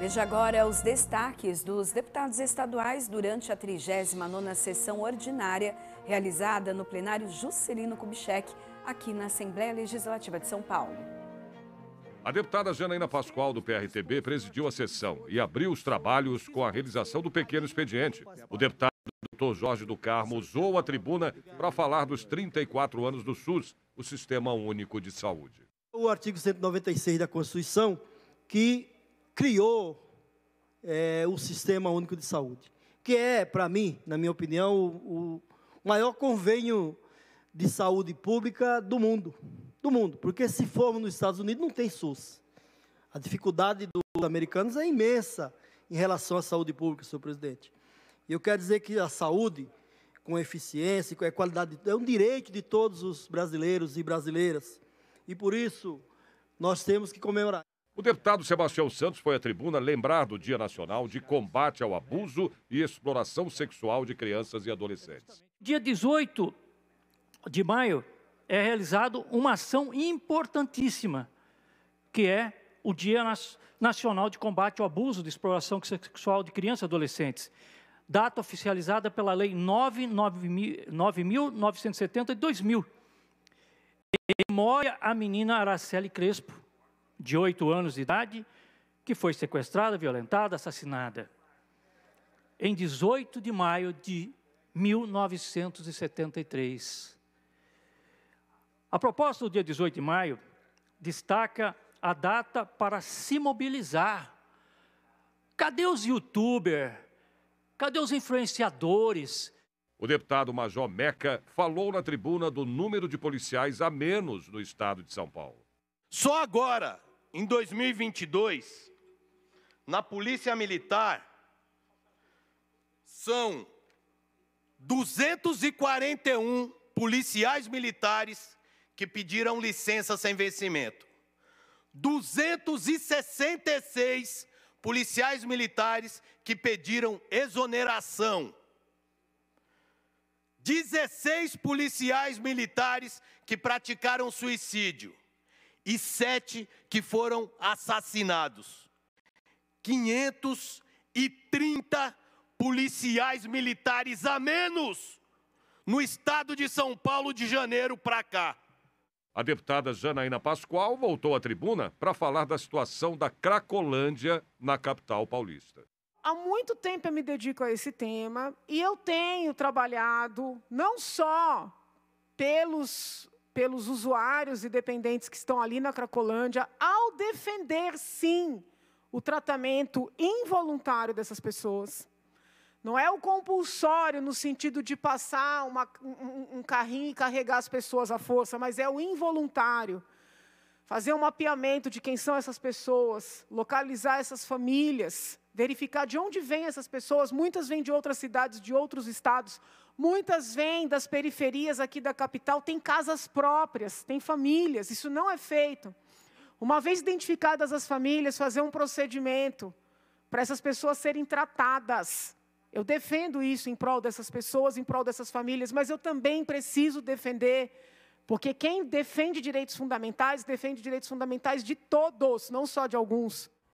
Veja agora os destaques dos deputados estaduais durante a 39ª sessão ordinária realizada no plenário Juscelino Kubitschek, aqui na Assembleia Legislativa de São Paulo. A deputada Janaína Pascoal, do PRTB, presidiu a sessão e abriu os trabalhos com a realização do pequeno expediente. O deputado Dr. Jorge do Carmo usou a tribuna para falar dos 34 anos do SUS, o Sistema Único de Saúde. O artigo 196 da Constituição, que criou é, o Sistema Único de Saúde, que é, para mim, na minha opinião, o, o maior convênio de saúde pública do mundo. Do mundo, porque se formos nos Estados Unidos, não tem SUS. A dificuldade dos americanos é imensa em relação à saúde pública, senhor presidente. E eu quero dizer que a saúde, com eficiência, com é qualidade, é um direito de todos os brasileiros e brasileiras. E por isso, nós temos que comemorar. O deputado Sebastião Santos foi à tribuna lembrar do Dia Nacional de Combate ao Abuso e Exploração Sexual de Crianças e Adolescentes. Dia 18 de maio é realizado uma ação importantíssima, que é o Dia Nacional de Combate ao Abuso e Exploração Sexual de Crianças e Adolescentes. Data oficializada pela Lei 9.970 de 2000. Em memória à menina Araceli Crespo, de oito anos de idade, que foi sequestrada, violentada, assassinada. Em 18 de maio de 1973. A proposta do dia 18 de maio destaca a data para se mobilizar. Cadê os youtubers? Cadê os influenciadores? O deputado Major Meca falou na tribuna do número de policiais a menos no estado de São Paulo. Só agora, em 2022, na Polícia Militar, são 241 policiais militares que pediram licença sem vencimento. 266 policiais militares que pediram exoneração. 16 policiais militares que praticaram suicídio e sete que foram assassinados. 530 policiais militares a menos no estado de São Paulo de janeiro para cá. A deputada Janaína Pascoal voltou à tribuna para falar da situação da Cracolândia na capital paulista. Há muito tempo eu me dedico a esse tema e eu tenho trabalhado não só pelos pelos usuários e dependentes que estão ali na Cracolândia, ao defender, sim, o tratamento involuntário dessas pessoas. Não é o compulsório no sentido de passar uma, um, um carrinho e carregar as pessoas à força, mas é o involuntário. Fazer um mapeamento de quem são essas pessoas, localizar essas famílias, verificar de onde vêm essas pessoas. Muitas vêm de outras cidades, de outros estados. Muitas vêm das periferias aqui da capital, têm casas próprias, têm famílias. Isso não é feito. Uma vez identificadas as famílias, fazer um procedimento para essas pessoas serem tratadas. Eu defendo isso em prol dessas pessoas, em prol dessas famílias, mas eu também preciso defender, porque quem defende direitos fundamentais, defende direitos fundamentais de todos, não só de alguns.